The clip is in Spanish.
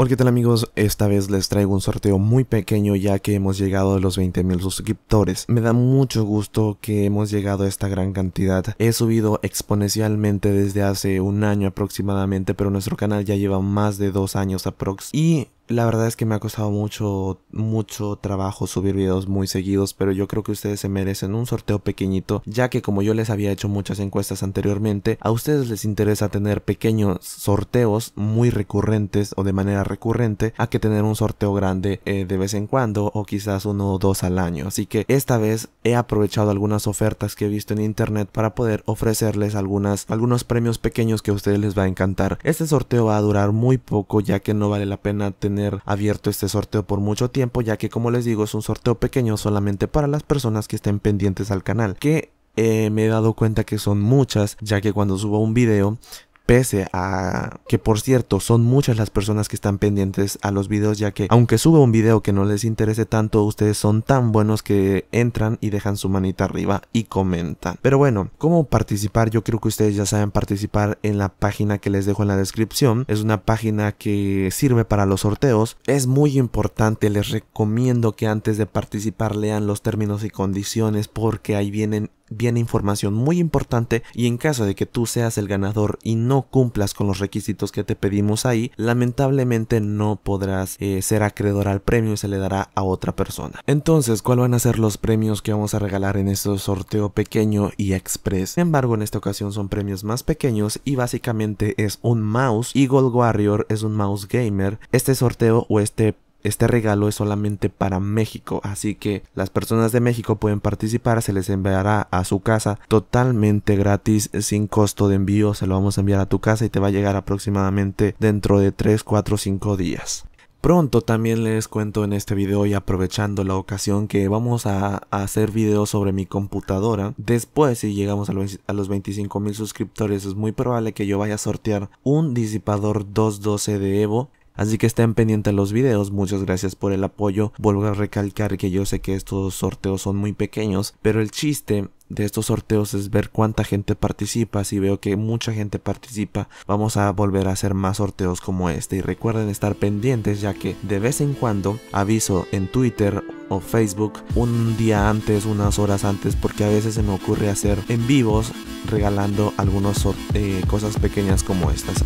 Hola, ¿qué tal amigos? Esta vez les traigo un sorteo muy pequeño ya que hemos llegado a los 20.000 suscriptores. Me da mucho gusto que hemos llegado a esta gran cantidad. He subido exponencialmente desde hace un año aproximadamente, pero nuestro canal ya lleva más de dos años aprox. Y la verdad es que me ha costado mucho, mucho trabajo subir videos muy seguidos, pero yo creo que ustedes se merecen un sorteo pequeñito, ya que como yo les había hecho muchas encuestas anteriormente, a ustedes les interesa tener pequeños sorteos muy recurrentes o de manera recurrente, a que tener un sorteo grande eh, de vez en cuando o quizás uno o dos al año. Así que esta vez he aprovechado algunas ofertas que he visto en internet para poder ofrecerles algunas, algunos premios pequeños que a ustedes les va a encantar. Este sorteo va a durar muy poco, ya que no vale la pena tener abierto este sorteo por mucho tiempo ya que como les digo es un sorteo pequeño solamente para las personas que estén pendientes al canal que eh, me he dado cuenta que son muchas, ya que cuando subo un video pese a que por cierto son muchas las personas que están pendientes a los videos ya que aunque suba un video que no les interese tanto ustedes son tan buenos que entran y dejan su manita arriba y comentan pero bueno cómo participar yo creo que ustedes ya saben participar en la página que les dejo en la descripción es una página que sirve para los sorteos es muy importante les recomiendo que antes de participar lean los términos y condiciones porque ahí vienen viene información muy importante y en caso de que tú seas el ganador y no cumplas con los requisitos que te pedimos ahí, lamentablemente no podrás eh, ser acreedor al premio y se le dará a otra persona. Entonces, ¿cuáles van a ser los premios que vamos a regalar en este sorteo pequeño y express? Sin embargo, en esta ocasión son premios más pequeños y básicamente es un mouse. Eagle Warrior es un mouse gamer. Este sorteo o este este regalo es solamente para México, así que las personas de México pueden participar, se les enviará a su casa totalmente gratis, sin costo de envío, se lo vamos a enviar a tu casa y te va a llegar aproximadamente dentro de 3, 4, 5 días. Pronto también les cuento en este video y aprovechando la ocasión que vamos a, hacer videos sobre mi computadora. Después si llegamos a los, a los 25 mil suscriptores es muy probable que yo vaya a sortear un disipador 212 de Evo Así que estén pendientes los videos, muchas gracias por el apoyo. Vuelvo a recalcar que yo sé que estos sorteos son muy pequeños, pero el chiste de estos sorteos es ver cuánta gente participa. Si veo que mucha gente participa, vamos a volver a hacer más sorteos como este. Y recuerden estar pendientes ya que de vez en cuando aviso en Twitter o Facebook un día antes, unas horas antes, porque a veces se me ocurre hacer en vivos regalando algunas eh, cosas pequeñas como estas.